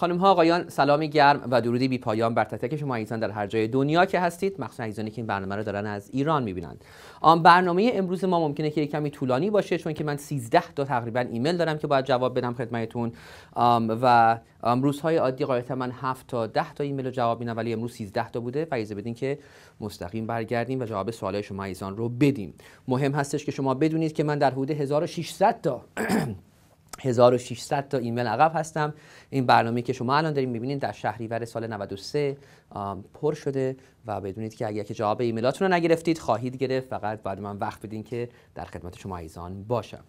خانم ها آقایان سلامی گرم و درودی بی پایان بر تک شما عزیزان در هر جای دنیا که هستید مخصوصا عزیزانی که این برنامه رو دارن از ایران میبینند آن برنامه امروز ما ممکنه که کمی طولانی باشه چون که من 13 تا تقریبا ایمیل دارم که باید جواب بدم خدمتتون و روزهای عادی قاعدتا من 7 تا 10 تا ایمیل رو جواب میدم ولی امروز 13 تا بوده فایزه بدین که مستقیم برگردیم و جواب سوال شما عزیزان رو بدیم مهم هستش که شما بدونید که من در حدود 1600 تا 1600 تا ایمیل عقب هستم این برنامه که شما الان داریم میبینید در شهریور سال 93 پر شده و بدونید که اگر که جواب ایمیلاتون رو نگرفتید خواهید گرفت فقط بعد من وقت بدین که در خدمت شما ایزان باشم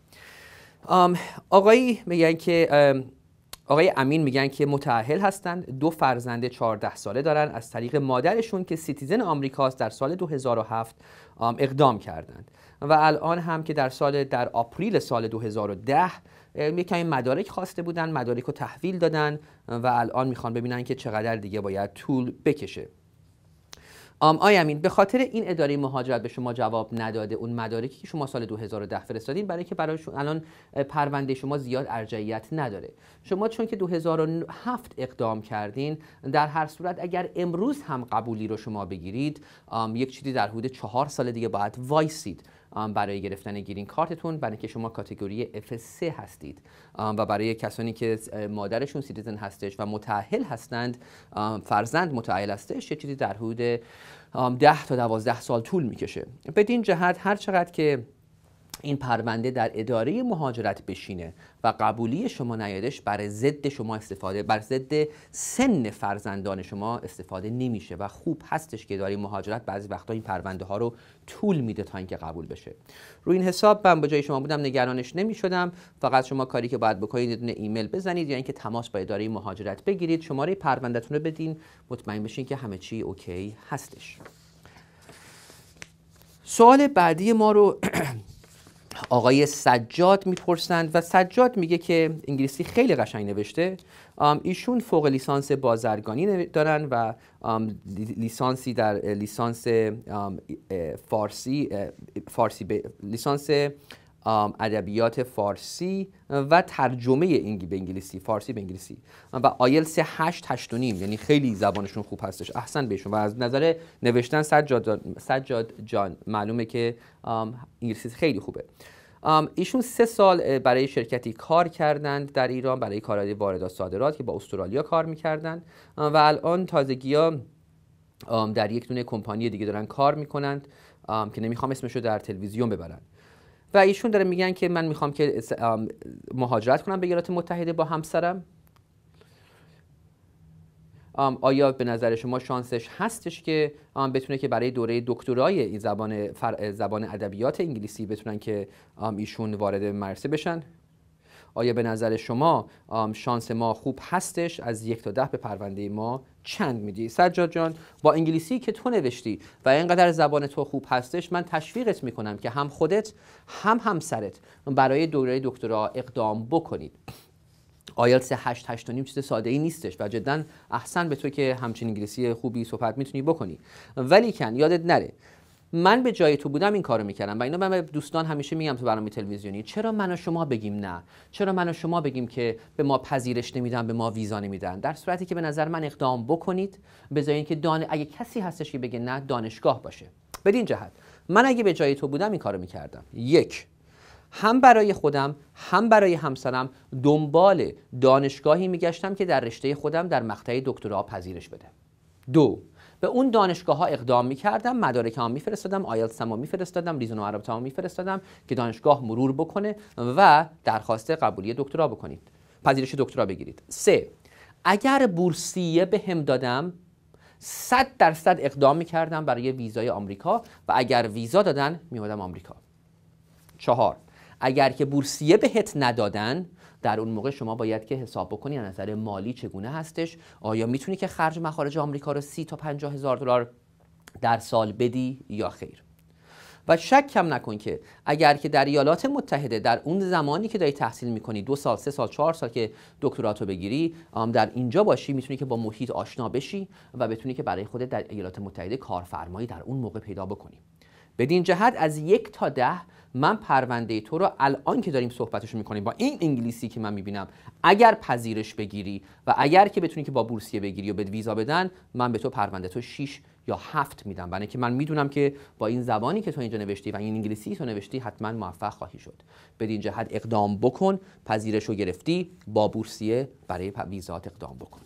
آقای میگن که آقای امین میگن که متأهل هستند دو فرزند 14 ساله دارن از طریق مادرشون که سیتیزن آمریکاست در سال 2007 اقدام کردند و الان هم که در سال در آپریل سال 2010 این مدارک خواسته بودن مدارک رو تحویل دادن و الان میخوان ببینن که چقدر دیگه باید طول بکشه آم آیمین به خاطر این اداره مهاجرت به شما جواب نداده اون مدارکی که شما سال 2010 فرستادین برای که برای الان پرونده شما زیاد ارجعیت نداره شما چون که 2007 اقدام کردین در هر صورت اگر امروز هم قبولی رو شما بگیرید یک چیزی در حدود چهار سال دیگه باید وایسید برای گرفتن گیرین کارتتون برای که شما کاتگوری F3 هستید و برای کسانی که مادرشون سیتیزن هستش و متأهل هستند فرزند متأهل هستش یه چیزی در حدود 10 تا 12 سال طول میکشه بدین جهت هر چقدر که این پرونده در اداره مهاجرت بشینه و قبولی شما نیادش بر ضد شما استفاده بر ضد سن فرزندان شما استفاده نمیشه و خوب هستش که اداره مهاجرت بعضی وقتا این پرونده ها رو طول میده تا اینکه قبول بشه روی این حساب من به جای شما بودم نگرانش نمیشدم فقط شما کاری که باید بکنید یه ایمیل بزنید یا اینکه تماس با اداره مهاجرت بگیرید شماره پروندهتون رو بدین مطمئن بشین که همه چی اوکی هستش سوال بعدی ما رو آقای سجاد میپرسند و سجاد میگه که انگلیسی خیلی قشنگ نوشته ایشون فوق لیسانس بازرگانی دارن و لیسانسی در لیسانس فارسی فارسی لیسانس ادبیات فارسی و ترجمه انگی به انگلیسی فارسی به انگلیسی و آیلتس 8 نیم یعنی خیلی زبانشون خوب هستش احسن بهشون و از نظر نوشتن سجاد, سجاد جان معلومه که انگلیسی خیلی خوبه ایشون سه سال برای شرکتی کار کردند در ایران برای کارهای واردات صادرات که با استرالیا کار میکردند و الان تازگی ها در یک دونه کمپانی دیگه دارن کار میکنند که نمیخوام اسمشو در تلویزیون ببرند و ایشون داره میگن که من میخوام که مهاجرت کنم به ایالات متحده با همسرم آیا به نظر شما شانسش هستش که بتونه که برای دوره دکترای این زبان زبان ادبیات انگلیسی بتونن که ایشون وارد مرسه بشن آیا به نظر شما شانس ما خوب هستش از یک تا ده به پرونده ما چند میدی سجاد جان با انگلیسی که تو نوشتی و اینقدر زبان تو خوب هستش من تشویقت میکنم که هم خودت هم همسرت برای دوره دکترا اقدام بکنید آیلتس 8 8 نیم چیز ساده ای نیستش و جدا احسن به تو که همچین انگلیسی خوبی صحبت میتونی بکنی ولی کن یادت نره من به جای تو بودم این کارو میکردم و اینا من به دوستان همیشه میگم تو برنامه تلویزیونی چرا من و شما بگیم نه چرا من و شما بگیم که به ما پذیرش نمیدن به ما ویزا نمیدن در صورتی که به نظر من اقدام بکنید به که دان اگه کسی هستش که بگه نه دانشگاه باشه بدین جهت من اگه به جای تو بودم این کارو میکردم یک هم برای خودم هم برای همسرم دنبال دانشگاهی میگشتم که در رشته خودم در مقطع دکترا پذیرش بده دو به اون دانشگاه ها اقدام میکردم مدارک ها میفرستادم آیلتس هم میفرستادم ریزون و ها میفرستادم که دانشگاه مرور بکنه و درخواست قبولی دکترا بکنید پذیرش دکترا بگیرید سه اگر بورسیه به هم دادم 100 درصد اقدام میکردم برای ویزای آمریکا و اگر ویزا دادن میومدم آمریکا چهار اگر که بورسیه بهت ندادن در اون موقع شما باید که حساب بکنی از نظر مالی چگونه هستش آیا میتونی که خرج مخارج آمریکا رو سی تا 50 هزار دلار در سال بدی یا خیر و شک کم نکن که اگر که در ایالات متحده در اون زمانی که داری تحصیل میکنی دو سال سه سال چهار سال که دکتراتو بگیری در اینجا باشی میتونی که با محیط آشنا بشی و بتونی که برای خودت در ایالات متحده کارفرمایی در اون موقع پیدا بکنی بدین جهت از یک تا ده من پرونده تو رو الان که داریم صحبتش میکنیم با این انگلیسی که من میبینم اگر پذیرش بگیری و اگر که بتونی که با بورسیه بگیری و به ویزا بدن من به تو پرونده تو 6 یا هفت میدم برای که من میدونم که با این زبانی که تو اینجا نوشتی و این انگلیسی تو نوشتی حتما موفق خواهی شد بدین جهت اقدام بکن پذیرش رو گرفتی با بورسیه برای ویزات اقدام بکن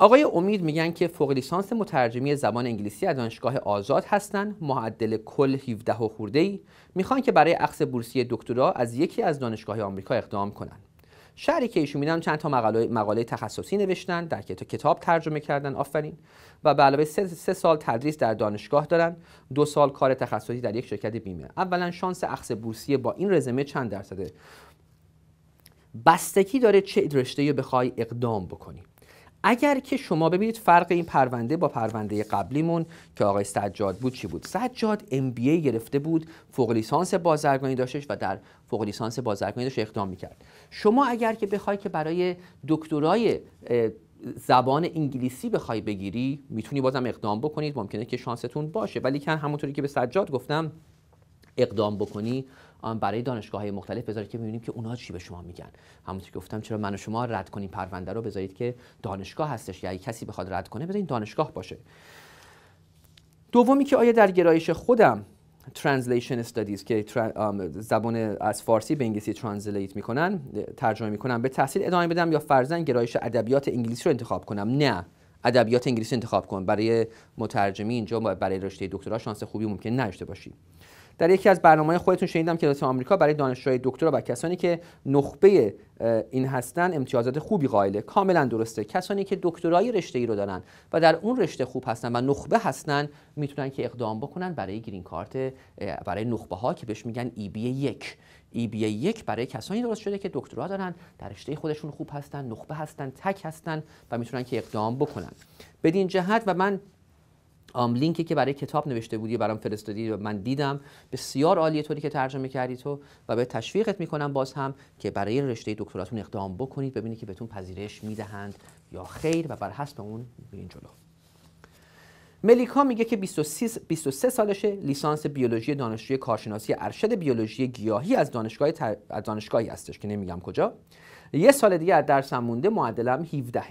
آقای امید میگن که فوق لیسانس مترجمی زبان انگلیسی از دانشگاه آزاد هستن معدل کل 17 و خورده ای میخوان که برای اخذ بورسی دکترا از یکی از دانشگاه آمریکا اقدام کنن شهری که ایشون میدن چند تا مقاله, مقاله تخصصی نوشتن در کتاب ترجمه کردن آفرین و به علاوه سه،, سه, سال تدریس در دانشگاه دارن دو سال کار تخصصی در یک شرکت بیمه اولا شانس اخذ بورسیه با این رزمه چند درصده بستگی داره چه رشته بخوای اقدام بکنی اگر که شما ببینید فرق این پرونده با پرونده قبلیمون که آقای سجاد بود چی بود سجاد ام گرفته بود فوق لیسانس بازرگانی داشتش و در فوق لیسانس بازرگانی داشت اقدام میکرد شما اگر که بخوای که برای دکترای زبان انگلیسی بخوای بگیری میتونی بازم اقدام بکنید ممکنه که شانستون باشه ولی که همونطوری که به سجاد گفتم اقدام بکنی برای دانشگاه های مختلف بذارید که ببینیم که اونا چی به شما میگن همونطور که گفتم چرا من و شما رد کنیم پرونده رو بذارید که دانشگاه هستش یا یعنی کسی بخواد رد کنه بذارید دانشگاه باشه دومی که آیا در گرایش خودم ترنسلیشن استادیز که زبان از فارسی به انگلیسی ترنسلیت میکنن ترجمه میکنم به تحصیل ادامه بدم یا فرزن گرایش ادبیات انگلیسی رو انتخاب کنم نه ادبیات انگلیسی انتخاب کن برای مترجمی اینجا برای رشته دکترا شانس خوبی ممکن نداشته باشی در یکی از برنامه خودتون شنیدم که دولت آمریکا برای دانشجوهای دکترا و کسانی که نخبه این هستن امتیازات خوبی قائله کاملا درسته کسانی که دکترای رشته ای رو دارن و در اون رشته خوب هستن و نخبه هستن میتونن که اقدام بکنن برای گرین کارت برای نخبه ها که بهش میگن ای e بی یک ای e بی یک برای کسانی درست شده که دکترا دارن در رشته خودشون خوب هستن نخبه هستن تک هستن و میتونن که اقدام بکنن بدین جهت و من آم لینکی که برای کتاب نوشته بودی و برام فرستادی و من دیدم بسیار عالیه طوری که ترجمه کردی تو و به تشویقت میکنم باز هم که برای رشته دکتراتون اقدام بکنید ببینید که بهتون پذیرش میدهند یا خیر و بر حسب اون برین جلو ملیکا میگه که 23 سالشه لیسانس بیولوژی دانشجوی کارشناسی ارشد بیولوژی گیاهی از دانشگاه تر... دانشگاهی هستش که نمیگم کجا یه سال دیگه از درسم مونده معدلم 17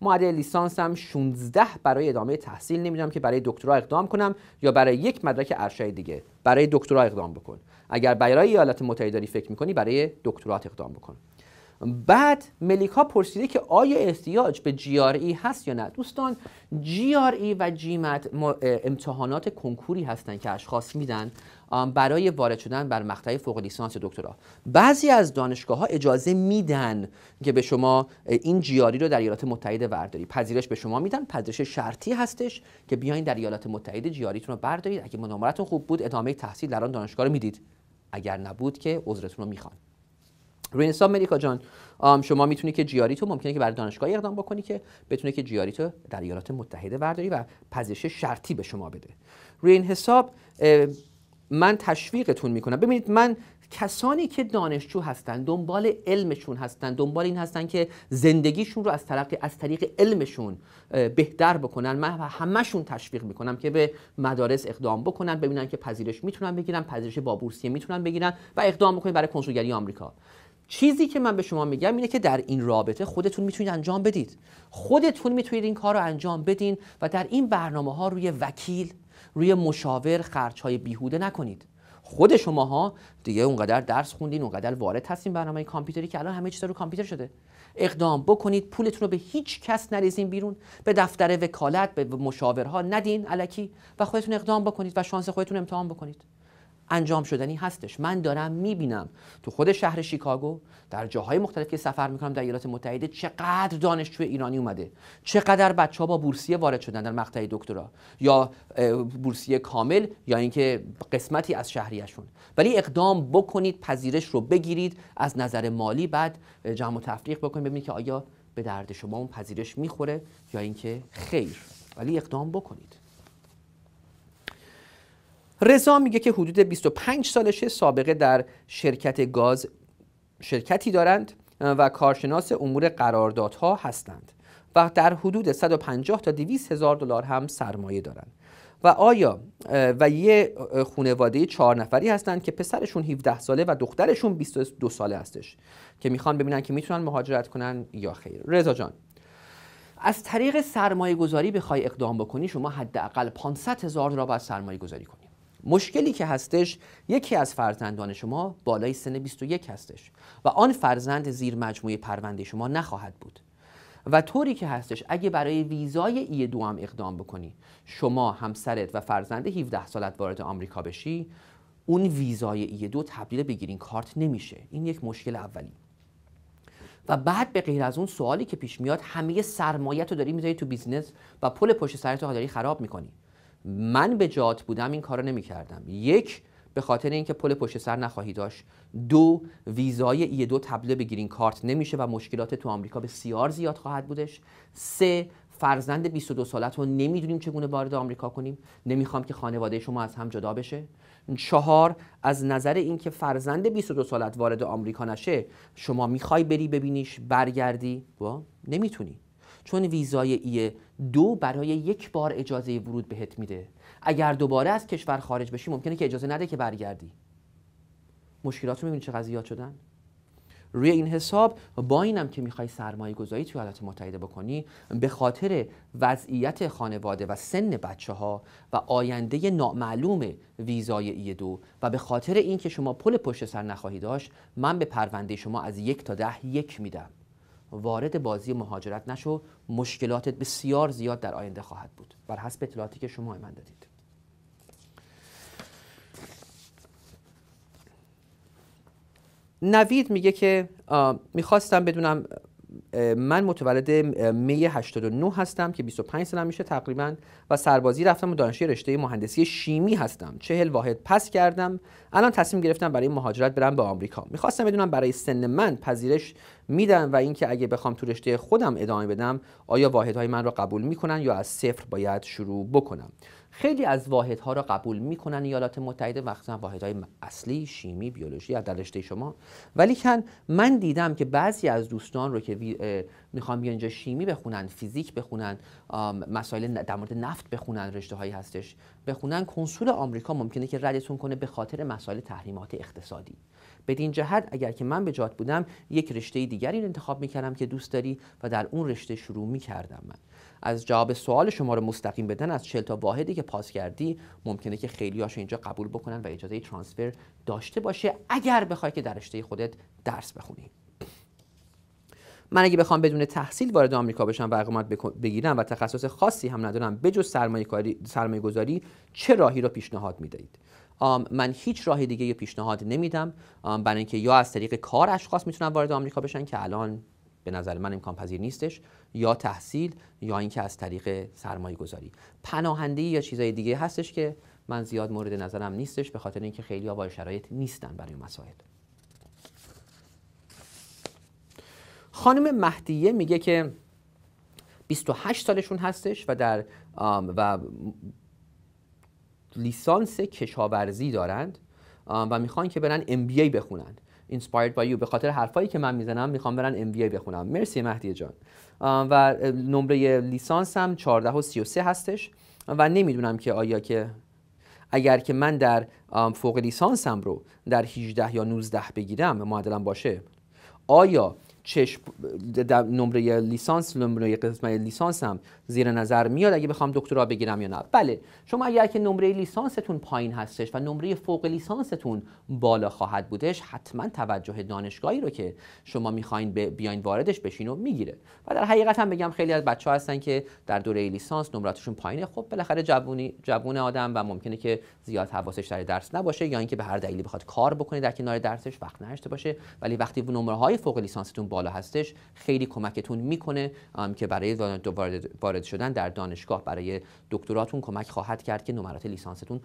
معادل لیسانس هم 16 برای ادامه تحصیل نمیدونم که برای دکترا اقدام کنم یا برای یک مدرک ارشد دیگه برای دکترا اقدام بکن اگر برای ایالت متحده داری فکر میکنی برای دکترات اقدام بکن بعد ملیکا پرسیده که آیا احتیاج به GRE هست یا نه دوستان GRE و جیمت امتحانات کنکوری هستند که اشخاص میدن برای وارد شدن بر مقطع فوق لیسانس دکترا بعضی از دانشگاه ها اجازه میدن که به شما این جیاری رو در ایالات متحده برداری پذیرش به شما میدن پذیرش شرطی هستش که بیاین در ایالات متحده جیاریتون رو بردارید اگه نمرتون خوب بود ادامه تحصیل در آن دانشگاه رو میدید اگر نبود که عذرتون رو میخوان روی حساب مریکا جان شما میتونی که جیاری تو ممکنه که برای دانشگاه اقدام بکنی که بتونه که جیاری تو در ایالات متحده برداری و پذیرش شرطی به شما بده روی این حساب من تشویقتون میکنم ببینید من کسانی که دانشجو هستن دنبال علمشون هستن دنبال این هستن که زندگیشون رو از طریق از طریق علمشون بهتر بکنن من همشون تشویق میکنم که به مدارس اقدام بکنن ببینن که پذیرش میتونن بگیرن پذیرش با بورسیه میتونن بگیرن و اقدام بکنن برای کنسولگری آمریکا چیزی که من به شما میگم اینه که در این رابطه خودتون میتونید انجام بدید خودتون میتونید این کار رو انجام بدین و در این برنامه ها روی وکیل روی مشاور خرچ های بیهوده نکنید خود شماها دیگه اونقدر درس خوندین اونقدر وارد هستین برنامه کامپیوتری که الان همه چیز رو کامپیوتر شده اقدام بکنید پولتون رو به هیچ کس نریزین بیرون به دفتر وکالت به مشاورها ندین علکی و خودتون اقدام بکنید و شانس خودتون امتحان بکنید انجام شدنی یعنی هستش من دارم میبینم تو خود شهر شیکاگو در جاهای مختلف که سفر میکنم در ایالات متحده چقدر دانشجو ایرانی اومده چقدر بچه ها با بورسیه وارد شدن در مقطع دکترا یا بورسیه کامل یا اینکه قسمتی از شهریشون ولی اقدام بکنید پذیرش رو بگیرید از نظر مالی بعد جمع و تفریق بکنید ببینید که آیا به درد شما اون پذیرش میخوره یا اینکه خیر ولی اقدام بکنید رضا میگه که حدود 25 سالشه سابقه در شرکت گاز شرکتی دارند و کارشناس امور قراردادها هستند و در حدود 150 تا 200 هزار دلار هم سرمایه دارند و آیا و یه خانواده چهار نفری هستند که پسرشون 17 ساله و دخترشون 22 ساله هستش که میخوان ببینن که میتونن مهاجرت کنن یا خیر رضا جان از طریق سرمایه گذاری بخوای اقدام بکنی شما حداقل 500 هزار دلار باید سرمایه گذاری کن مشکلی که هستش یکی از فرزندان شما بالای سن 21 هستش و آن فرزند زیر مجموعه پرونده شما نخواهد بود و طوری که هستش اگه برای ویزای ای دو هم اقدام بکنی شما همسرت و فرزند 17 سالت وارد آمریکا بشی اون ویزای ای دو تبدیل به گرین کارت نمیشه این یک مشکل اولی و بعد به غیر از اون سوالی که پیش میاد همه سرمایه رو داری میذاری تو بیزنس و پل پشت سرت رو داری خراب میکنی من به جات بودم این کارو نمیکردم یک به خاطر اینکه پل پشت سر نخواهی داشت دو ویزای ای دو تبله به گرین کارت نمیشه و مشکلات تو آمریکا بسیار زیاد خواهد بودش سه فرزند 22 سالت رو نمیدونیم چگونه وارد آمریکا کنیم نمیخوام که خانواده شما از هم جدا بشه چهار از نظر اینکه فرزند 22 سالت وارد آمریکا نشه شما میخوای بری ببینیش برگردی و نمیتونی چون ویزای ای دو برای یک بار اجازه ورود بهت میده اگر دوباره از کشور خارج بشی ممکنه که اجازه نده که برگردی مشکلات رو میبینی چقدر زیاد شدن روی این حساب با اینم که میخوای سرمایه گذاری توی حالت متحده بکنی به خاطر وضعیت خانواده و سن بچه ها و آینده نامعلوم ویزای ای دو و به خاطر اینکه شما پل پشت سر نخواهی داشت من به پرونده شما از یک تا ده یک میدم وارد بازی مهاجرت نشو مشکلاتت بسیار زیاد در آینده خواهد بود بر حسب اطلاعاتی که شما من دادید نوید میگه که میخواستم بدونم من متولد می 89 هستم که 25 سالم میشه تقریبا و سربازی رفتم و دانشجوی رشته مهندسی شیمی هستم چهل واحد پس کردم الان تصمیم گرفتم برای مهاجرت برم به آمریکا میخواستم بدونم برای سن من پذیرش میدن و اینکه اگه بخوام تو رشته خودم ادامه بدم آیا واحدهای من را قبول میکنن یا از صفر باید شروع بکنم خیلی از واحدها را قبول میکنن ایالات متحده مخصوصا واحدهای اصلی شیمی بیولوژی از رشته شما ولیکن من دیدم که بعضی از دوستان رو که میخوام بیان اینجا شیمی بخونن فیزیک بخونن مسائل در مورد نفت بخونن رشته هایی هستش بخونن کنسول آمریکا ممکنه که ردتون کنه به خاطر مسائل تحریمات اقتصادی بدین جهت اگر که من به جات بودم یک رشته دیگری انتخاب میکردم که دوست داری و در اون رشته شروع میکردم از جواب سوال شما رو مستقیم بدن از 40 تا واحدی که پاس کردی ممکنه که خیلی هاشو اینجا قبول بکنن و اجازه ترانسفر داشته باشه اگر بخوای که در رشته خودت درس بخونی من اگه بخوام بدون تحصیل وارد آمریکا بشم و اقامت بگیرم و تخصص خاصی هم ندارم بجز سرمایه, سرمایه گذاری چه راهی رو پیشنهاد میدهید من هیچ راه دیگه پیشنهاد نمیدم برای اینکه یا از طریق کار اشخاص میتونن وارد آمریکا بشن که الان به نظر من امکان پذیر نیستش یا تحصیل یا اینکه از طریق سرمایه گذاری پناهندگی یا چیزای دیگه هستش که من زیاد مورد نظرم نیستش به خاطر اینکه خیلی با شرایط نیستن برای مسائل خانم مهدیه میگه که 28 سالشون هستش و در و لیسانس کشاورزی دارند و میخوان که برن MBA بخونند اینسپایرد بای یو به خاطر حرفایی که من میزنم میخوام برن ام بی بخونم مرسی مهدی جان و نمره لیسانس هم 14 و 33 هستش و نمیدونم که آیا که اگر که من در فوق لیسانسم رو در 18 یا 19 بگیرم معادلم باشه آیا چش نمره لیسانس نمره قسمت لیسانس هم زیر نظر میاد اگه بخوام دکترا بگیرم یا نه بله شما اگر که نمره لیسانستون پایین هستش و نمره فوق لیسانستون بالا خواهد بودش حتما توجه دانشگاهی رو که شما میخواین بیاین واردش بشین و میگیره و در حقیقت هم بگم خیلی از بچه ها هستن که در دوره لیسانس نمراتشون پایینه خب بالاخره جوونی جوون آدم و ممکنه که زیاد حواسش در درس نباشه یا اینکه به هر دلیلی بخواد کار بکنه در کنار درسش وقت نشته باشه ولی وقتی نمره های فوق لیسانستون بالا هستش خیلی کمکتون میکنه که برای وارد شدن در دانشگاه برای دکتراتون کمک خواهد کرد که نمرات لیسانستون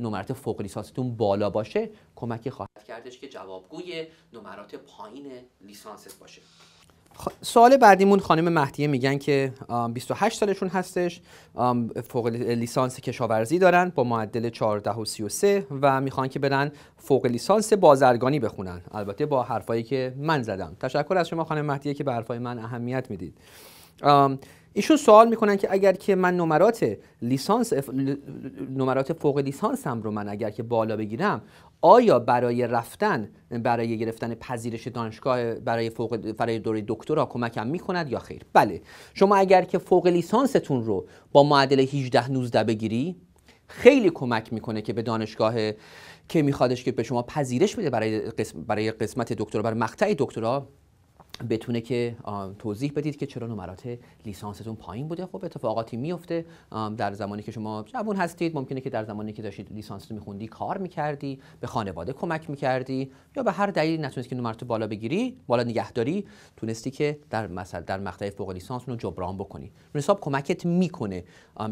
نمرات فوق لیسانستون بالا باشه کمک خواهد کردش که جوابگوی نمرات پایین لیسانست باشه سوال بعدیمون خانم مهدیه میگن که 28 سالشون هستش فوق لیسانس کشاورزی دارن با معدل 14 و و میخوان که برن فوق لیسانس بازرگانی بخونن البته با حرفایی که من زدم تشکر از شما خانم مهدیه که به حرفای من اهمیت میدید ایشون سوال میکنن که اگر که من نمرات لیسانس نمرات فوق لیسانسم رو من اگر که بالا بگیرم آیا برای رفتن برای گرفتن پذیرش دانشگاه برای فوق برای دوره دکترا کمکم میکند یا خیر بله شما اگر که فوق لیسانستون رو با معدل 18 19 بگیری خیلی کمک میکنه که به دانشگاه که میخوادش که به شما پذیرش بده برای قسمت, برای قسمت دکترا برای مقطع دکترا بتونه که توضیح بدید که چرا نمرات لیسانستون پایین بوده خب اتفاقاتی میفته در زمانی که شما جوان هستید ممکنه که در زمانی که داشتید لیسانس رو میخوندی کار میکردی به خانواده کمک میکردی یا به هر دلیلی نتونستی که نمرات بالا بگیری بالا نگهداری تونستی که در مثلا در مقطع فوق لیسانس رو جبران بکنی حساب کمکت میکنه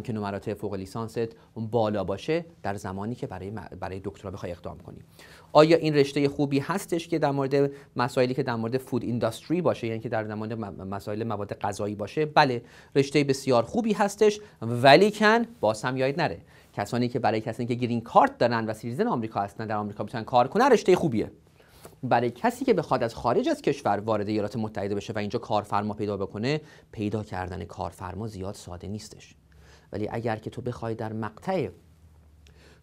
که نمرات فوق لیسانست بالا باشه در زمانی که برای برای دکترا بخوای اقدام کنی آیا این رشته خوبی هستش که در مورد مسائلی که در مورد فود اینداستری باشه یعنی که در مورد مسائل مواد غذایی باشه بله رشته بسیار خوبی هستش ولیکن باز هم یاد نره کسانی که برای کسانی که گرین کارت دارن و سیریزن آمریکا هستن در آمریکا میتونن کار کنن رشته خوبیه برای کسی که بخواد از خارج از کشور وارد ایالات متحده بشه و اینجا کارفرما پیدا بکنه پیدا کردن کارفرما زیاد ساده نیستش ولی اگر که تو بخوای در مقطع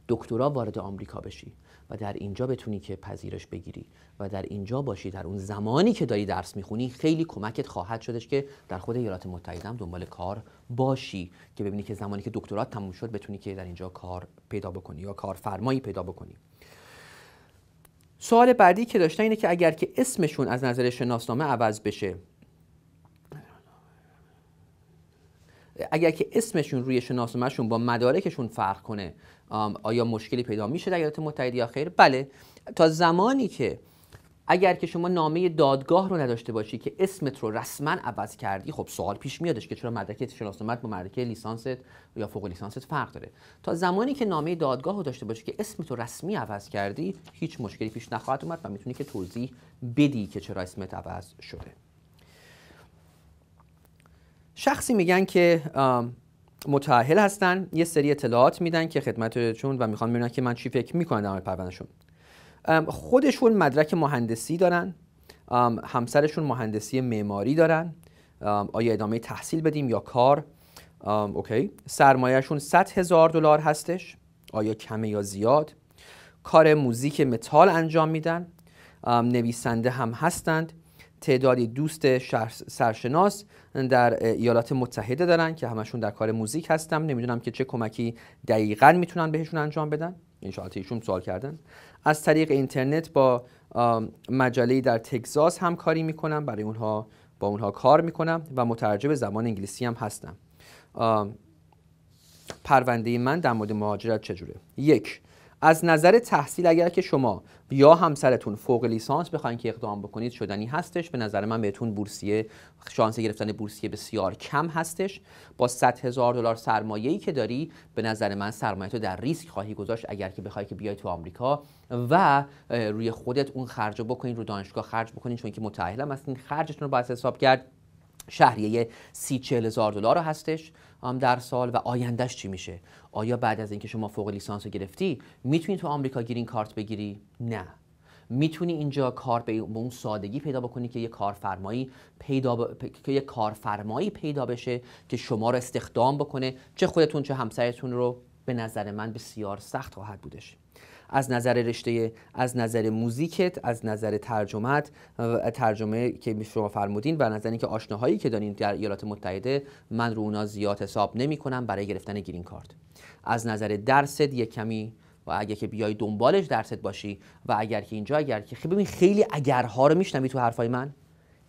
دکترا وارد آمریکا بشی و در اینجا بتونی که پذیرش بگیری و در اینجا باشی در اون زمانی که داری درس میخونی خیلی کمکت خواهد شدش که در خود ایالات متحده هم دنبال کار باشی که ببینی که زمانی که دکترات تموم شد بتونی که در اینجا کار پیدا بکنی یا کارفرمایی پیدا بکنی سوال بعدی که داشتن اینه که اگر که اسمشون از نظر شناسنامه عوض بشه اگر که اسمشون روی شناسنامهشون با مدارکشون فرق کنه آیا مشکلی پیدا میشه در ایالات متحده یا خیر بله تا زمانی که اگر که شما نامه دادگاه رو نداشته باشی که اسمت رو رسما عوض کردی خب سوال پیش میادش که چرا مدرک شناسنامت با مدرک لیسانست یا فوق لیسانست فرق داره تا زمانی که نامه دادگاه رو داشته باشی که اسمت رو رسمی عوض کردی هیچ مشکلی پیش نخواهد اومد و میتونی که توضیح بدی که چرا اسمت عوض شده شخصی میگن که متأهل هستن یه سری اطلاعات میدن که خدمتشون و میخوان ببینن که من چی فکر میکنم در پروندهشون خودشون مدرک مهندسی دارن همسرشون مهندسی معماری دارن آیا ادامه تحصیل بدیم یا کار اوکی سرمایهشون 100 هزار دلار هستش آیا کمه یا زیاد کار موزیک متال انجام میدن نویسنده هم هستند تعدادی دوست سرشناس در ایالات متحده دارن که همشون در کار موزیک هستم نمیدونم که چه کمکی دقیقا میتونن بهشون انجام بدن این ایشون سوال کردن از طریق اینترنت با مجله در تگزاس همکاری میکنم برای اونها با اونها کار میکنم و مترجم زبان انگلیسی هم هستم پرونده من در مورد مهاجرت چجوره یک از نظر تحصیل اگر که شما یا همسرتون فوق لیسانس بخواین که اقدام بکنید شدنی هستش به نظر من بهتون بورسیه شانس گرفتن بورسیه بسیار کم هستش با 100 هزار دلار سرمایه‌ای که داری به نظر من سرمایه تو در ریسک خواهی گذاشت اگر که بخوای که بیای تو آمریکا و روی خودت اون خرج بکنین رو دانشگاه خرج بکنین چون که متأهلم هستین خرجتون رو باید حساب کرد شهریه سی چهل هزار دلار هستش در سال و آیندهش چی میشه آیا بعد از اینکه شما فوق لیسانس رو گرفتی میتونی تو آمریکا گرین کارت بگیری نه میتونی اینجا کار به اون سادگی پیدا بکنی که یه کارفرمایی پیدا که یه کارفرمایی پیدا بشه که شما رو استخدام بکنه چه خودتون چه همسرتون رو به نظر من بسیار سخت خواهد بودش از نظر رشته از نظر موزیکت از نظر ترجمت ترجمه که شما فرمودین و نظر اینکه آشناهایی که دارین در ایالات متحده من رو اونا زیاد حساب نمی کنم برای گرفتن گرین کارت از نظر درست یک کمی و اگر که بیای دنبالش درست باشی و اگر که اینجا اگر که خیلی خب ببین خیلی اگرها رو میشنوی تو حرفای من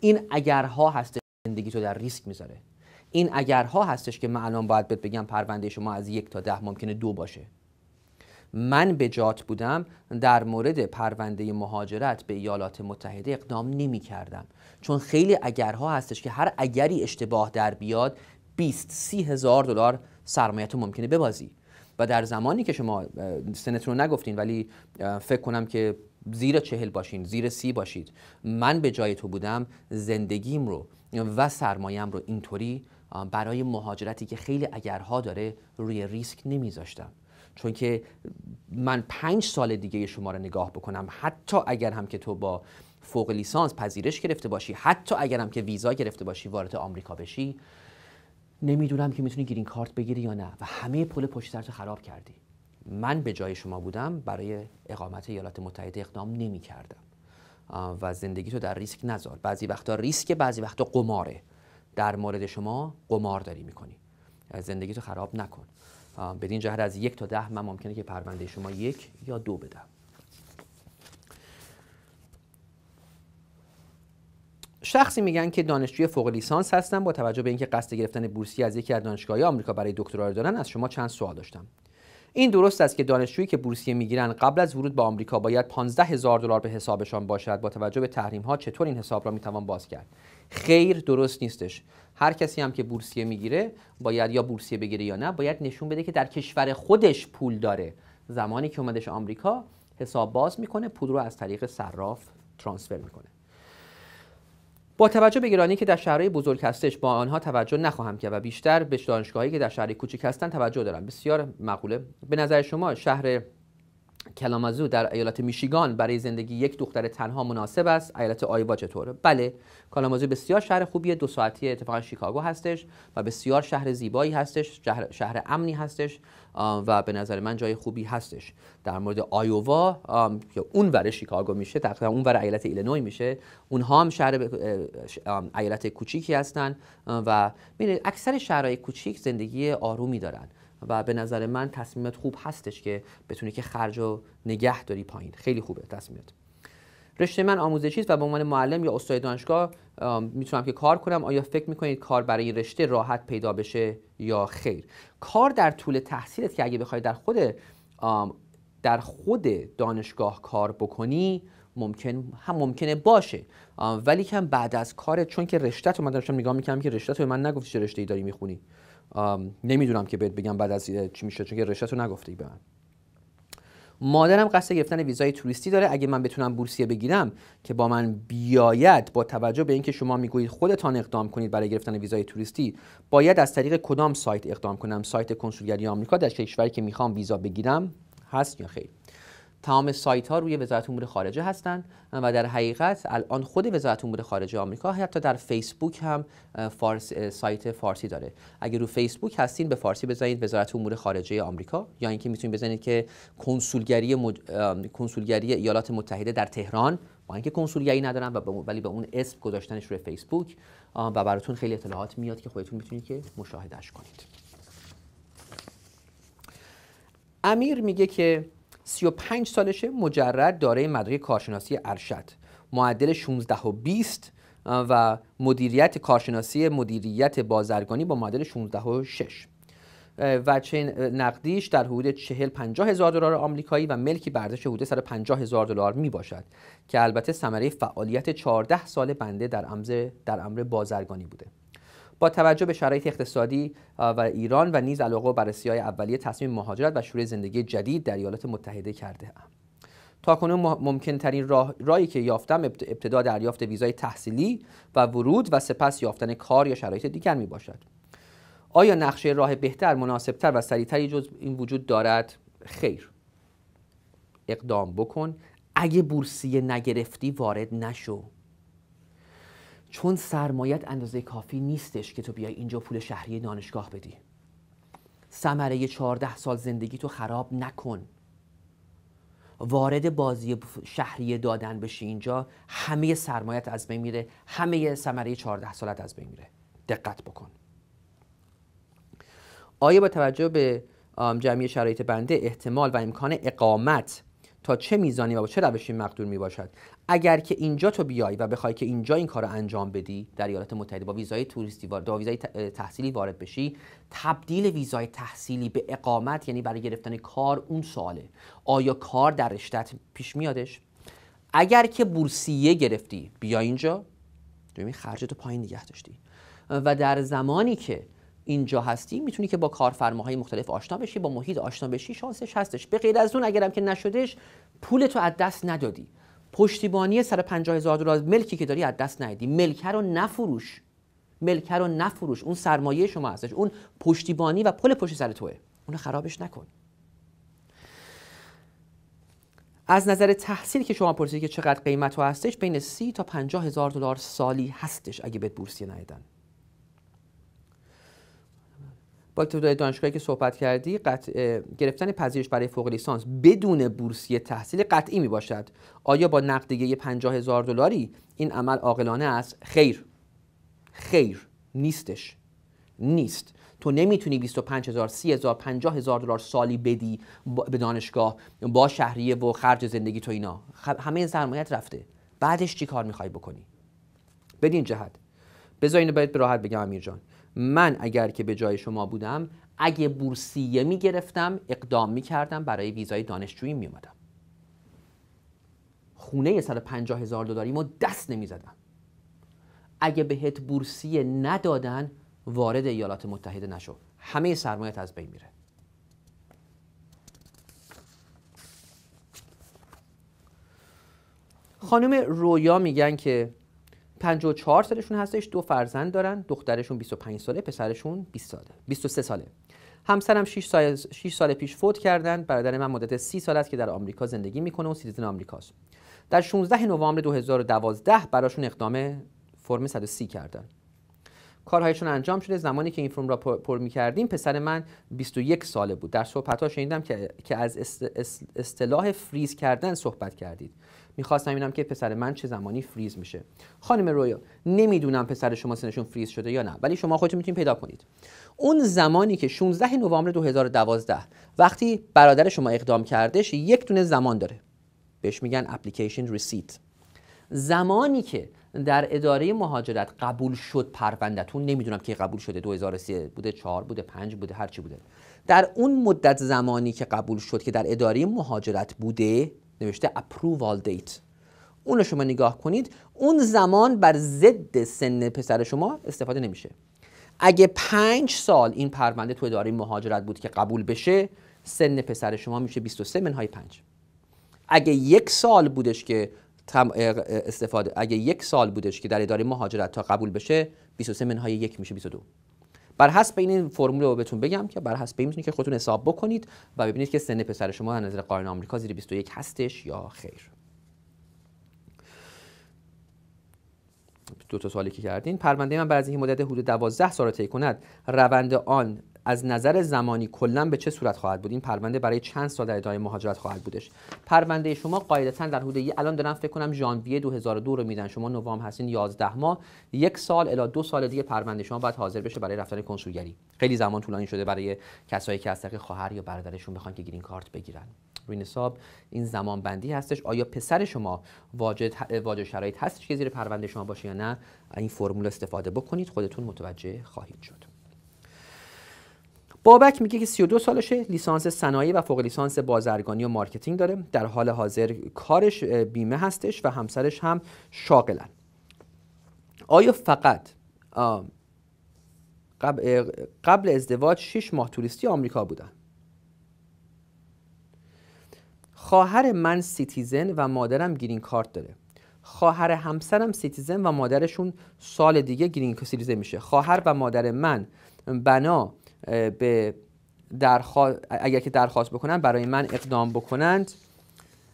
این اگرها هست زندگی تو در ریسک میذاره این اگرها هستش که من الان باید بهت بگم پرونده شما از یک تا ده ممکنه دو باشه من به جات بودم در مورد پرونده مهاجرت به ایالات متحده اقدام نمی کردم چون خیلی اگرها هستش که هر اگری اشتباه در بیاد 20 سی هزار دلار سرمایت ممکنه ببازی و در زمانی که شما سنتون رو نگفتین ولی فکر کنم که زیر چهل باشین زیر سی باشید من به جای تو بودم زندگیم رو و سرمایم رو اینطوری برای مهاجرتی که خیلی اگرها داره روی ریسک نمیذاشتم چون که من پنج سال دیگه شما رو نگاه بکنم حتی اگر هم که تو با فوق لیسانس پذیرش گرفته باشی حتی اگر هم که ویزا گرفته باشی وارد آمریکا بشی نمیدونم که میتونی گرین کارت بگیری یا نه و همه پول پشت سرتو خراب کردی من به جای شما بودم برای اقامت ایالات متحده اقدام نمی کردم و زندگی تو در ریسک نذار بعضی وقتا ریسک بعضی وقتا قماره در مورد شما قمار داری میکنی زندگی تو خراب نکن بدین جهت از یک تا ده من ممکنه که پرونده شما یک یا دو بدم شخصی میگن که دانشجوی فوق لیسانس هستم با توجه به اینکه قصد گرفتن بورسیه از یکی از دانشگاه‌های آمریکا برای دکترا دارن از شما چند سوال داشتم این درست است که دانشجویی که بورسیه میگیرن قبل از ورود به آمریکا باید 15 هزار دلار به حسابشان باشد با توجه به تحریم ها چطور این حساب را میتوان باز کرد خیر درست نیستش هر کسی هم که بورسیه میگیره باید یا بورسیه بگیره یا نه باید نشون بده که در کشور خودش پول داره زمانی که اومدش آمریکا حساب باز میکنه پول رو از طریق صراف ترانسفر میکنه با توجه به گرانی که در شهرهای بزرگ هستش با آنها توجه نخواهم کرد و بیشتر به دانشگاهایی که در شهرهای کوچک هستن توجه دارم بسیار مقوله به نظر شما شهر کلامازو در ایالت میشیگان برای زندگی یک دختر تنها مناسب است ایالت آیوا چطوره بله کلامازو بسیار شهر خوبیه دو ساعتی اتفاقا شیکاگو هستش و بسیار شهر زیبایی هستش شهر, امنی هستش و به نظر من جای خوبی هستش در مورد آیووا که اون ور شیکاگو میشه تقریبا اون ور ایالت ایلینوی میشه اونها هم شهر ایالت کوچیکی هستن و اکثر شهرهای کوچیک زندگی آرومی دارن و به نظر من تصمیمت خوب هستش که بتونی که خرج و نگه داری پایین خیلی خوبه تصمیمت رشته من آموزشی است و به عنوان معلم یا استاد دانشگاه میتونم که کار کنم آیا فکر میکنید کار برای این رشته راحت پیدا بشه یا خیر کار در طول تحصیلت که اگه بخوای در خود در خود دانشگاه کار بکنی ممکن هم ممکنه باشه ولی کم بعد از کارت چون که رشته تو من داشتم نگاه میکنم که رشته تو من نگفتی چه رشته ای داری میخونی نمیدونم که بهت بگم بعد از چی میشه چون که رشته تو نگفته به من مادرم قصد گرفتن ویزای توریستی داره اگه من بتونم بورسیه بگیرم که با من بیاید با توجه به اینکه شما میگویید خودتان اقدام کنید برای گرفتن ویزای توریستی باید از طریق کدام سایت اقدام کنم سایت کنسولگری آمریکا در کشوری که میخوام ویزا بگیرم هست یا خیر تمام سایت ها روی وزارت امور خارجه هستند و در حقیقت الان خود وزارت امور خارجه آمریکا حتی در فیسبوک هم سایت فارسی داره اگر رو فیسبوک هستین به فارسی بزنید وزارت امور خارجه آمریکا یا اینکه میتونید بزنید که کنسولگری کنسولگری ایالات متحده در تهران با اینکه کنسولگری ندارن و ولی به اون اسم گذاشتنش روی فیسبوک و براتون خیلی اطلاعات میاد که خودتون میتونید که مشاهدهش کنید امیر میگه که 35 سالشه مجرد دارای مدرک کارشناسی ارشد معدل 16 و 20 و مدیریت کارشناسی مدیریت بازرگانی با معدل 16 و 6 و چین نقدیش در حدود 40 50 هزار دلار آمریکایی و ملکی برداشت حدود 150 هزار دلار می باشد که البته ثمره فعالیت 14 سال بنده در امر در بازرگانی بوده با توجه به شرایط اقتصادی و ایران و نیز علاقه و بررسی های اولیه تصمیم مهاجرت و شروع زندگی جدید در ایالات متحده کرده ام تا کنون ممکن ترین راهی که یافتم ابتدا دریافت ویزای تحصیلی و ورود و سپس یافتن کار یا شرایط دیگر می باشد آیا نقشه راه بهتر مناسبتر و سریعتری جز این وجود دارد خیر اقدام بکن اگه بورسیه نگرفتی وارد نشو چون سرمایت اندازه کافی نیستش که تو بیای اینجا پول شهری دانشگاه بدی ثمره 14 سال زندگی تو خراب نکن وارد بازی شهریه دادن بشی اینجا همه سرمایت از بین میره همه ثمره 14 سالت از بین میره دقت بکن آیا با توجه به جمعی شرایط بنده احتمال و امکان اقامت تا چه میزانی و با چه روشی مقدور می باشد اگر که اینجا تو بیای و بخوای که اینجا این کار رو انجام بدی در ایالات متحده با ویزای توریستی وارد ویزای تحصیلی وارد بشی تبدیل ویزای تحصیلی به اقامت یعنی برای گرفتن کار اون سواله آیا کار در رشتت پیش میادش اگر که بورسیه گرفتی بیا اینجا ببین خرجتو پایین نگه داشتی و در زمانی که اینجا هستی میتونی که با کارفرماهای مختلف آشنا بشی با محیط آشنا بشی شانسش هستش به غیر از اون اگرم که نشدش پول تو از دست ندادی پشتیبانی سر هزار دلار ملکی که داری از دست ندی ملکه رو نفروش ملکه رو نفروش اون سرمایه شما هستش اون پشتیبانی و پل پشت سر توه اونو خرابش نکن از نظر تحصیل که شما پرسید که چقدر قیمت ها هستش بین سی تا پنجاه هزار دلار سالی هستش اگه به بورسیه نیادن با ابتدای دانشگاهی که صحبت کردی قط گرفتن پذیرش برای فوق لیسانس بدون بورسیه تحصیل قطعی می باشد آیا با نقدیه 50 هزار دلاری این عمل عاقلانه است خیر خیر نیستش نیست تو نمیتونی 25 هزار 30 هزار هزار دلار سالی بدی به دانشگاه با شهریه و خرج زندگی تو اینا خب، همه سرمایت رفته بعدش چی کار میخوای بکنی بدین جهت بذار اینو بهت راحت بگم امیر جان من اگر که به جای شما بودم اگه بورسیه میگرفتم اقدام میکردم برای ویزای دانشجویی میومدم خونه 150 هزار دلاری ما دست زدم. اگه بهت بورسیه ندادن وارد ایالات متحده نشو همه سرمایت از بین میره خانم رویا میگن که 54 سالشون هستش دو فرزند دارن دخترشون 25 ساله پسرشون 20 ساله 23 ساله همسرم 6 سال پیش فوت کردن برادر من مدت 30 سال است که در آمریکا زندگی میکنه و سیتیزن آمریکاست در 16 نوامبر 2012 براشون اقدام فرم 130 کردن کارهایشون انجام شده زمانی که این فرم را پر میکردیم پسر من 21 ساله بود در صحبت ها شنیدم که از اصطلاح فریز کردن صحبت کردید میخواستم ببینم که پسر من چه زمانی فریز میشه خانم رویا نمیدونم پسر شما سنشون فریز شده یا نه ولی شما خودتون میتونید پیدا کنید اون زمانی که 16 نوامبر 2012 وقتی برادر شما اقدام کردش یک دونه زمان داره بهش میگن اپلیکیشن ریسیت زمانی که در اداره مهاجرت قبول شد پروندهتون نمیدونم که قبول شده 2003 بوده 4 بوده 5 بوده هر چی بوده در اون مدت زمانی که قبول شد که در اداره مهاجرت بوده نوشته approval date اون رو شما نگاه کنید اون زمان بر ضد سن پسر شما استفاده نمیشه اگه پنج سال این پرونده تو اداره مهاجرت بود که قبول بشه سن پسر شما میشه 23 منهای 5 اگه یک سال بودش که استفاده اگه یک سال بودش که در اداره مهاجرت تا قبول بشه 23 منهای یک میشه 22 بر حسب این فرمول رو بهتون بگم که بر حسب این میتونید که خودتون حساب بکنید و ببینید که سن پسر شما از نظر قانون آمریکا زیر 21 هستش یا خیر دو تا سوالی که کردین پرونده من بعد از اینکه مدت حدود 12 سال طی کند روند آن از نظر زمانی کلا به چه صورت خواهد بود این پرونده برای چند سال در ادامه مهاجرت خواهد بودش پرونده شما قاعدتا در حدود الان دارم فکر کنم ژانویه 2002 رو میدن شما نوامبر هستین 11 ماه یک سال الی دو سال دیگه پرونده شما باید حاضر بشه برای رفتن کنسولگری خیلی زمان طولانی شده برای کسایی که از طریق خواهر یا برادرشون بخوان که گرین کارت بگیرن روی حساب این زمان بندی هستش آیا پسر شما واجد واجد شرایط هستش که زیر پرونده شما باشه یا نه این فرمول استفاده بکنید خودتون متوجه خواهید شد بابک میگه که 32 سالشه لیسانس صنایع و فوق لیسانس بازرگانی و مارکتینگ داره در حال حاضر کارش بیمه هستش و همسرش هم شاغلن آیا فقط قبل ازدواج 6 ماه توریستی آمریکا بودن خواهر من سیتیزن و مادرم گرین کارت داره خواهر همسرم سیتیزن و مادرشون سال دیگه گرین سیتیزن میشه خواهر و مادر من بنا به اگر که درخواست بکنن برای من اقدام بکنند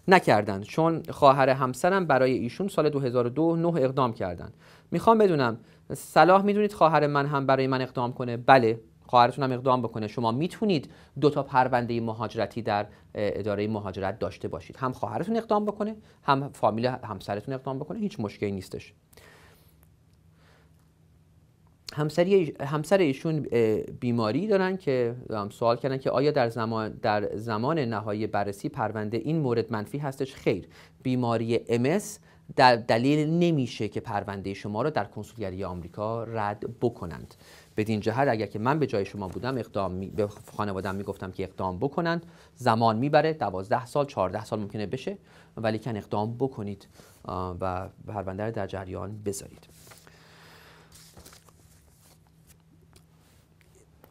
نکردند چون خواهر همسرم برای ایشون سال 2002 نه اقدام کردند میخوام بدونم صلاح میدونید خواهر من هم برای من اقدام کنه بله خواهرتون هم اقدام بکنه شما میتونید دو تا پرونده مهاجرتی در اداره مهاجرت داشته باشید هم خواهرتون اقدام بکنه هم فامیل همسرتون اقدام بکنه هیچ مشکلی نیستش همسر ایشون بیماری دارن که سوال کردن که آیا در زمان, در زمان نهایی بررسی پرونده این مورد منفی هستش خیر بیماری MS در دلیل نمیشه که پرونده شما را در کنسولگری آمریکا رد بکنند بدین جهت اگر که من به جای شما بودم اقدام می... به خانوادم میگفتم که اقدام بکنند زمان میبره دوازده سال 14 سال ممکنه بشه ولی کن اقدام بکنید و پرونده رو در جریان بذارید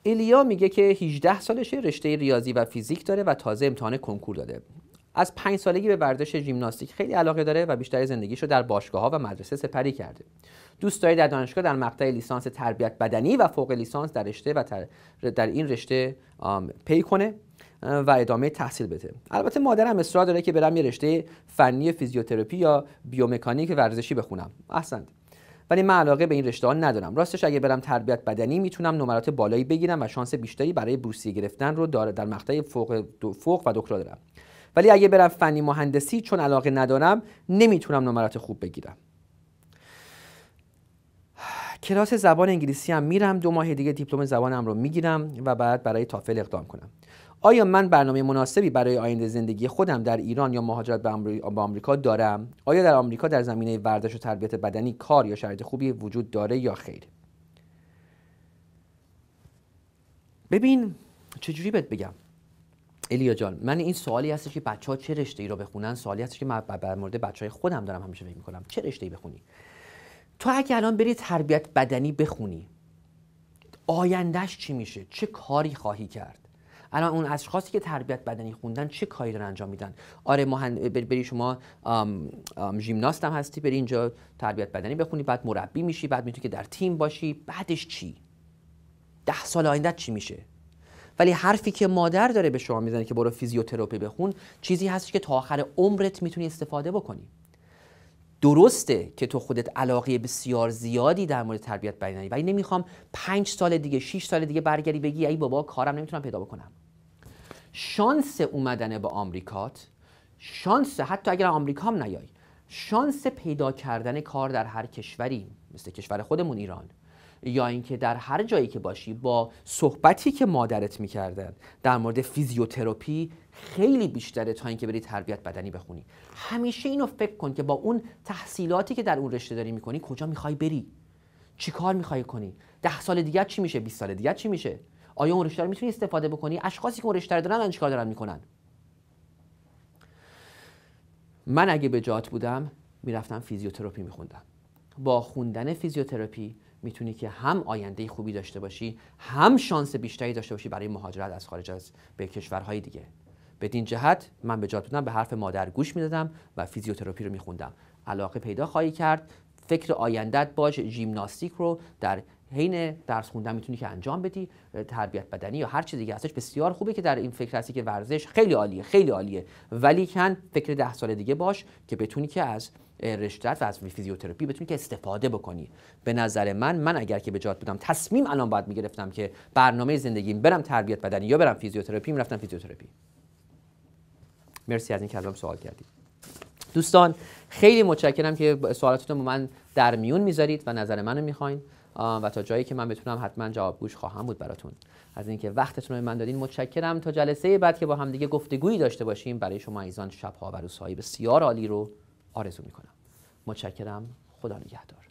الیا میگه که 18 سالشه رشته ریاضی و فیزیک داره و تازه امتحان کنکور داده از پنج سالگی به ورزش ژیمناستیک خیلی علاقه داره و بیشتر زندگیش رو در باشگاه ها و مدرسه سپری کرده. دوست داره در دانشگاه در مقطع لیسانس تربیت بدنی و فوق لیسانس در رشته و در این رشته پی کنه و ادامه تحصیل بده. البته مادرم اصرار داره که برم یه رشته فنی فیزیوتراپی یا بیومکانیک ورزشی بخونم. احسنت. ولی من علاقه به این رشته ها ندارم راستش اگه برم تربیت بدنی میتونم نمرات بالایی بگیرم و شانس بیشتری برای بورسی گرفتن رو داره در مقطع فوق, فوق و دکترا دارم ولی اگه برم فنی مهندسی چون علاقه ندارم نمیتونم نمرات خوب بگیرم کلاس زبان انگلیسی هم میرم دو ماه دیگه دیپلم زبانم رو میگیرم و بعد برای تافل اقدام کنم آیا من برنامه مناسبی برای آینده زندگی خودم در ایران یا مهاجرت به آمریکا دارم آیا در آمریکا در زمینه ورزش و تربیت بدنی کار یا شرایط خوبی وجود داره یا خیر ببین چجوری بهت بگم الیا جان من این سوالی هستش که بچه ها چه رشته ای رو بخونن سوالی هستش که من بر مورد بچه های خودم دارم همیشه فکر میکنم چه رشته ای بخونی تو اگه الان بری تربیت بدنی بخونی آیندهش چی میشه چه کاری خواهی کرد الان اون اشخاصی که تربیت بدنی خوندن چه کاری دارن انجام میدن آره مهن... بری شما ژیمناست هم هستی بری اینجا تربیت بدنی بخونی بعد مربی میشی بعد میتونی که در تیم باشی بعدش چی ده سال آینده چی میشه ولی حرفی که مادر داره به شما میزنه که برو فیزیوتراپی بخون چیزی هست که تا آخر عمرت میتونی استفاده بکنی درسته که تو خودت علاقه بسیار زیادی در مورد تربیت بدنی ولی نمیخوام پنج سال دیگه شش سال دیگه برگردی بگی ای بابا کارم نمیتونم پیدا بکنم شانس اومدن به آمریکات شانس حتی اگر آمریکا هم نیای شانس پیدا کردن کار در هر کشوری مثل کشور خودمون ایران یا اینکه در هر جایی که باشی با صحبتی که مادرت میکردن در مورد فیزیوتراپی خیلی بیشتره تا اینکه بری تربیت بدنی بخونی همیشه اینو فکر کن که با اون تحصیلاتی که در اون رشته داری میکنی کجا میخوای بری چی کار میخوای کنی ده سال دیگه چی میشه 20 سال دیگه چی میشه آیا اون رشته رو میتونی استفاده بکنی اشخاصی که اون رشته رو دارن چیکار دارن میکنن من اگه به جات بودم میرفتم فیزیوتراپی میخوندم با خوندن فیزیوتراپی میتونی که هم آینده خوبی داشته باشی هم شانس بیشتری داشته باشی برای مهاجرت از خارج از به کشورهای دیگه بدین جهت من به جات بودم به حرف مادر گوش میدادم و فیزیوتراپی رو میخوندم علاقه پیدا خواهی کرد فکر آیندت باش ژیمناستیک رو در حین درس خوندن میتونی که انجام بدی تربیت بدنی یا هر چیز دیگه هستش بسیار خوبه که در این فکر هستی که ورزش خیلی عالیه خیلی عالیه ولی کن فکر ده سال دیگه باش که بتونی که از رشدت و از فیزیوتراپی بتونی که استفاده بکنی به نظر من من اگر که به جات بودم تصمیم الان باید میگرفتم که برنامه زندگیم برم تربیت بدنی یا برم فیزیوتراپی میرفتم فیزیوتراپی مرسی از اینکه ازم سوال کردید دوستان خیلی متشکرم که سوالاتتون رو من در میون میذارید و نظر منو میخواین و تا جایی که من بتونم حتما جوابگوش خواهم بود براتون از اینکه وقتتون رو من دادین متشکرم تا جلسه بعد که با همدیگه گفتگویی داشته باشیم برای شما ایزان شبها و روزهای بسیار عالی رو آرزو میکنم متشکرم خدا نگهدار